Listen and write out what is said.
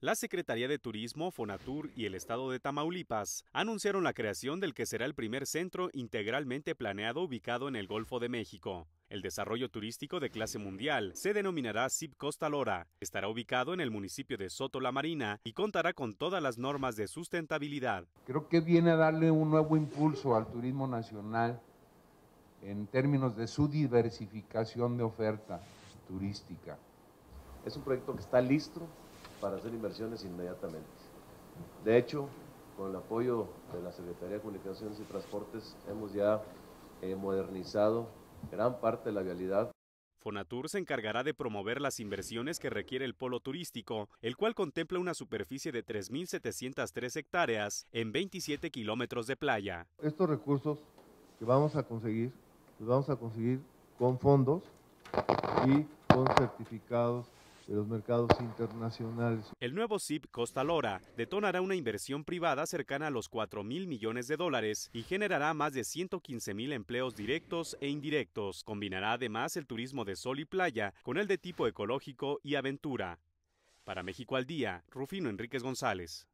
La Secretaría de Turismo, Fonatur y el Estado de Tamaulipas anunciaron la creación del que será el primer centro integralmente planeado ubicado en el Golfo de México. El desarrollo turístico de clase mundial se denominará CIP Costa Lora. Estará ubicado en el municipio de Soto La Marina y contará con todas las normas de sustentabilidad. Creo que viene a darle un nuevo impulso al turismo nacional en términos de su diversificación de oferta turística. Es un proyecto que está listo, para hacer inversiones inmediatamente. De hecho, con el apoyo de la Secretaría de Comunicaciones y Transportes, hemos ya eh, modernizado gran parte de la vialidad. Fonatur se encargará de promover las inversiones que requiere el polo turístico, el cual contempla una superficie de 3.703 hectáreas en 27 kilómetros de playa. Estos recursos que vamos a conseguir, los vamos a conseguir con fondos y con certificados de los mercados internacionales. El nuevo Zip Costa Lora detonará una inversión privada cercana a los 4 mil millones de dólares y generará más de 115 mil empleos directos e indirectos. Combinará además el turismo de sol y playa con el de tipo ecológico y aventura. Para México al Día, Rufino Enríquez González.